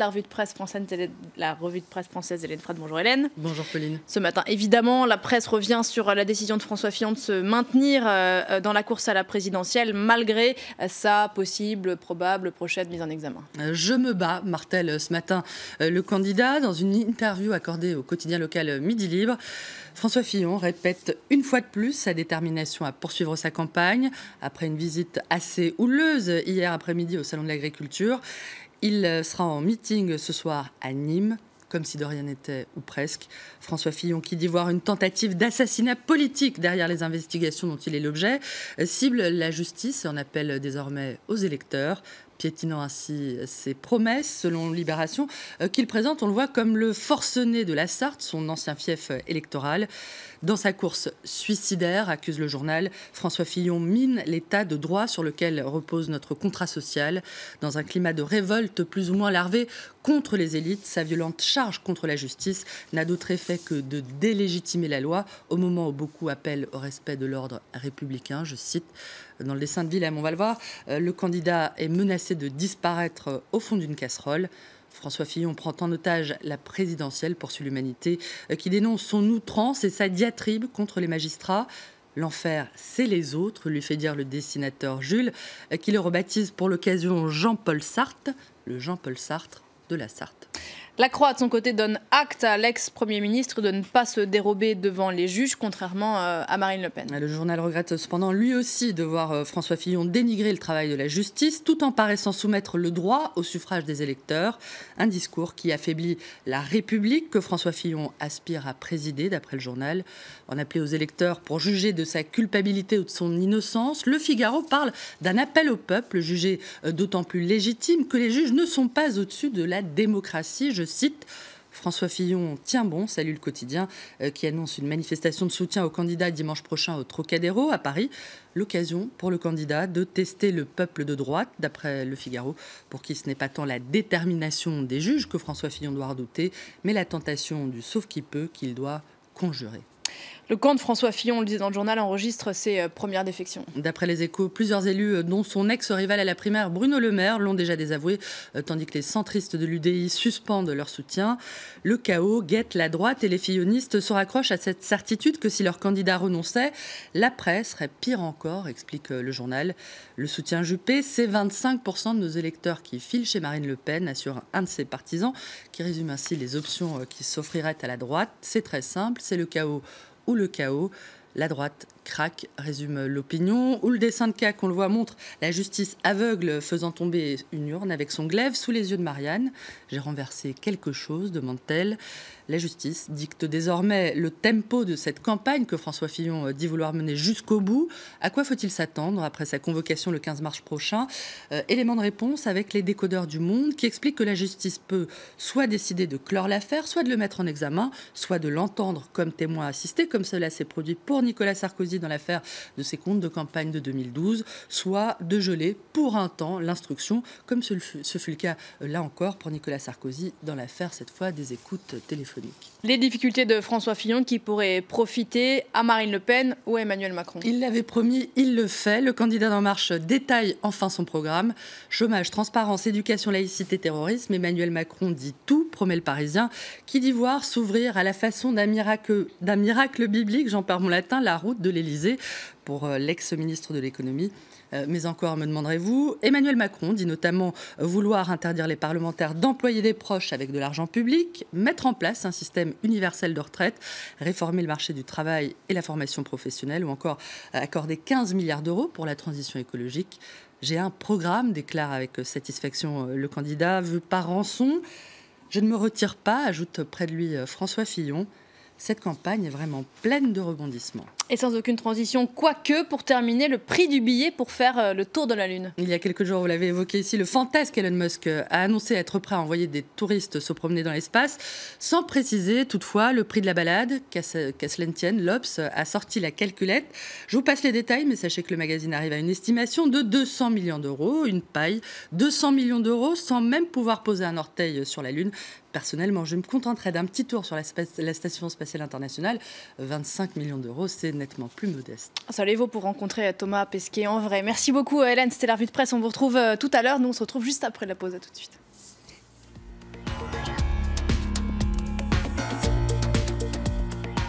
La revue de presse française, la revue de presse française, Hélène Frade. Bonjour Hélène. Bonjour Pauline. Ce matin, évidemment, la presse revient sur la décision de François Fillon de se maintenir euh, euh, dans la course à la présidentielle malgré euh, sa possible, probable prochaine mise en examen. Je me bats, Martel, ce matin le candidat dans une interview accordée au quotidien local Midi Libre. François Fillon répète une fois de plus sa détermination à poursuivre sa campagne après une visite assez houleuse hier après-midi au salon de l'agriculture. Il euh, sera en meeting ce soir à Nîmes, comme si de rien n'était, ou presque. François Fillon qui dit voir une tentative d'assassinat politique derrière les investigations dont il est l'objet, euh, cible la justice et en appelle désormais aux électeurs piétinant ainsi ses promesses, selon Libération, euh, qu'il présente, on le voit, comme le forcené de la Sarthe, son ancien fief euh, électoral. Dans sa course suicidaire, accuse le journal, François Fillon mine l'état de droit sur lequel repose notre contrat social. Dans un climat de révolte plus ou moins larvé contre les élites, sa violente charge contre la justice n'a d'autre effet que de délégitimer la loi au moment où beaucoup appellent au respect de l'ordre républicain. Je cite, dans le dessin de Willem, on va le voir, euh, le candidat est menacé de disparaître euh, au fond d'une casserole. François Fillon prend en otage la présidentielle, poursuit l'humanité, euh, qui dénonce son outrance et sa diatribe contre les magistrats. L'enfer, c'est les autres, lui fait dire le dessinateur Jules, euh, qui le rebaptise pour l'occasion Jean-Paul Sartre, le Jean-Paul Sartre de la Sarthe. La Croix, de son côté, donne acte à l'ex-premier ministre de ne pas se dérober devant les juges, contrairement euh, à Marine Le Pen. Le journal regrette cependant lui aussi de voir euh, François Fillon dénigrer le travail de la justice tout en paraissant soumettre le droit au suffrage des électeurs. Un discours qui affaiblit la République que François Fillon aspire à présider, d'après le journal. En appelé aux électeurs pour juger de sa culpabilité ou de son innocence, Le Figaro parle d'un appel au peuple jugé euh, d'autant plus légitime que les juges ne sont pas au-dessus de la démocratie je François Fillon tient bon, salue le quotidien, euh, qui annonce une manifestation de soutien au candidat dimanche prochain au Trocadéro à Paris. L'occasion pour le candidat de tester le peuple de droite, d'après Le Figaro, pour qui ce n'est pas tant la détermination des juges que François Fillon doit redouter, mais la tentation du sauf qui peut qu'il doit conjurer. Le camp de François Fillon, on le disait dans le journal, enregistre ses euh, premières défections. D'après les échos, plusieurs élus, euh, dont son ex-rival à la primaire Bruno Le Maire, l'ont déjà désavoué, euh, tandis que les centristes de l'UDI suspendent leur soutien. Le chaos guette la droite et les fillonistes se raccrochent à cette certitude que si leur candidat renonçait, la presse serait pire encore, explique le journal. Le soutien Juppé, c'est 25% de nos électeurs qui filent chez Marine Le Pen, assure un de ses partisans, qui résume ainsi les options qui s'offriraient à la droite. C'est très simple, c'est le chaos ou le chaos la droite craque, résume l'opinion, Ou le dessin de cas qu'on le voit montre la justice aveugle faisant tomber une urne avec son glaive sous les yeux de Marianne. J'ai renversé quelque chose, demande-t-elle. La justice dicte désormais le tempo de cette campagne que François Fillon dit vouloir mener jusqu'au bout. À quoi faut-il s'attendre après sa convocation le 15 mars prochain euh, Élément de réponse avec les décodeurs du monde qui expliquent que la justice peut soit décider de clore l'affaire, soit de le mettre en examen, soit de l'entendre comme témoin assisté, comme cela s'est produit pour Nicolas Sarkozy dans l'affaire de ses comptes de campagne de 2012, soit de geler pour un temps l'instruction, comme ce fut le cas euh, là encore pour Nicolas Sarkozy dans l'affaire cette fois des écoutes téléphoniques. Les difficultés de François Fillon qui pourraient profiter à Marine Le Pen ou à Emmanuel Macron. Il l'avait promis, il le fait. Le candidat d'En Marche détaille enfin son programme. Chômage, transparence, éducation, laïcité, terrorisme. Emmanuel Macron dit tout promet le Parisien, qui dit voir s'ouvrir à la façon d'un miracle, miracle biblique, j'en parle mon latin, la route de l'Elysée, pour euh, l'ex-ministre de l'économie. Euh, mais encore, me demanderez-vous, Emmanuel Macron dit notamment vouloir interdire les parlementaires d'employer des proches avec de l'argent public, mettre en place un système universel de retraite, réformer le marché du travail et la formation professionnelle, ou encore accorder 15 milliards d'euros pour la transition écologique. J'ai un programme, déclare avec satisfaction euh, le candidat, vu par rançon. Je ne me retire pas, ajoute près de lui euh, François Fillon. Cette campagne est vraiment pleine de rebondissements. Et sans aucune transition, quoique, pour terminer, le prix du billet pour faire euh, le tour de la Lune. Il y a quelques jours, vous l'avez évoqué ici, le fantasme Elon Musk euh, a annoncé être prêt à envoyer des touristes se promener dans l'espace, sans préciser toutefois le prix de la balade. Qu'à cela ne tienne, a sorti la calculette. Je vous passe les détails, mais sachez que le magazine arrive à une estimation de 200 millions d'euros, une paille, 200 millions d'euros, sans même pouvoir poser un orteil sur la Lune. Personnellement, je me contenterai d'un petit tour sur la Station spatiale internationale. 25 millions d'euros, c'est nettement plus modeste. les vous pour rencontrer Thomas Pesquet en vrai. Merci beaucoup Hélène, c'était la revue de presse. On vous retrouve euh, tout à l'heure. Nous, on se retrouve juste après la pause. À tout de suite.